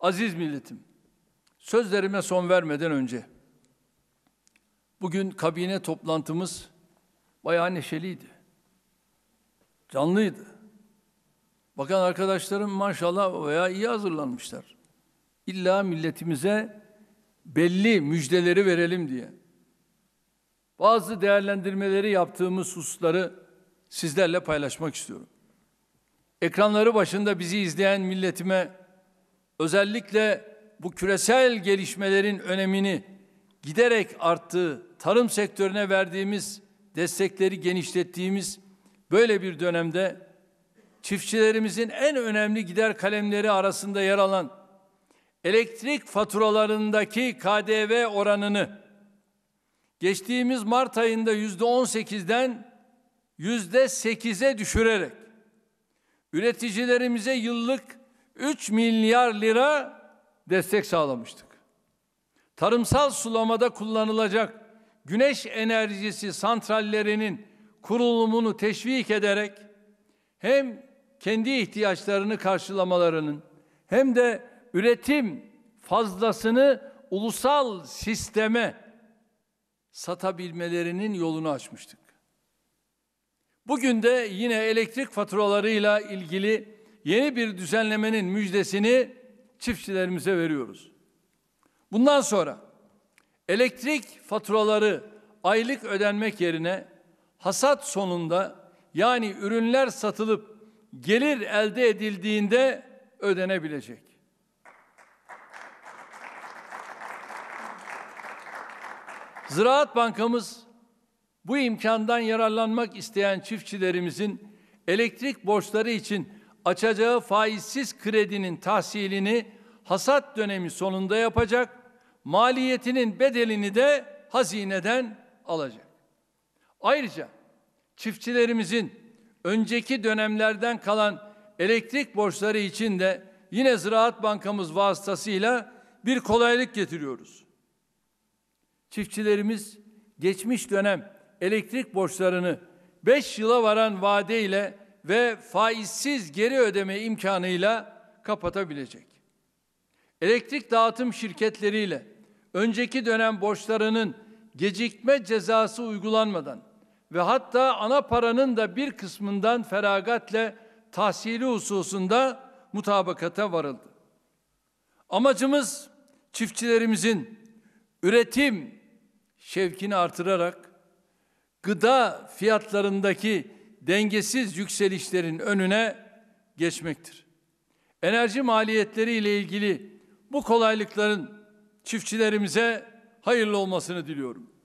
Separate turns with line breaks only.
Aziz milletim, sözlerime son vermeden önce bugün kabine toplantımız bayağı neşeliydi. Canlıydı. Bakan arkadaşlarım maşallah veya iyi hazırlanmışlar. İlla milletimize belli müjdeleri verelim diye. Bazı değerlendirmeleri yaptığımız hususları sizlerle paylaşmak istiyorum. Ekranları başında bizi izleyen milletime özellikle bu küresel gelişmelerin önemini giderek arttığı tarım sektörüne verdiğimiz destekleri genişlettiğimiz böyle bir dönemde çiftçilerimizin en önemli gider kalemleri arasında yer alan elektrik faturalarındaki KDV oranını geçtiğimiz Mart ayında yüzde on sekizden yüzde sekize düşürerek üreticilerimize yıllık 3 milyar lira destek sağlamıştık. Tarımsal sulamada kullanılacak güneş enerjisi santrallerinin kurulumunu teşvik ederek hem kendi ihtiyaçlarını karşılamalarının hem de üretim fazlasını ulusal sisteme satabilmelerinin yolunu açmıştık. Bugün de yine elektrik faturalarıyla ilgili yeni bir düzenlemenin müjdesini çiftçilerimize veriyoruz. Bundan sonra elektrik faturaları aylık ödenmek yerine hasat sonunda yani ürünler satılıp gelir elde edildiğinde ödenebilecek. Ziraat Bankamız bu imkandan yararlanmak isteyen çiftçilerimizin elektrik borçları için açacağı faizsiz kredinin tahsilini hasat dönemi sonunda yapacak, maliyetinin bedelini de hazineden alacak. Ayrıca çiftçilerimizin önceki dönemlerden kalan elektrik borçları için de yine Ziraat Bankamız vasıtasıyla bir kolaylık getiriyoruz. Çiftçilerimiz geçmiş dönem elektrik borçlarını 5 yıla varan vade ile ve faizsiz geri ödeme imkanıyla kapatabilecek. Elektrik dağıtım şirketleriyle önceki dönem borçlarının gecikme cezası uygulanmadan ve hatta ana paranın da bir kısmından feragatle tahsili hususunda mutabakata varıldı. Amacımız çiftçilerimizin üretim şevkini artırarak gıda fiyatlarındaki dengesiz yükselişlerin önüne geçmektir. Enerji maliyetleri ile ilgili bu kolaylıkların çiftçilerimize hayırlı olmasını diliyorum.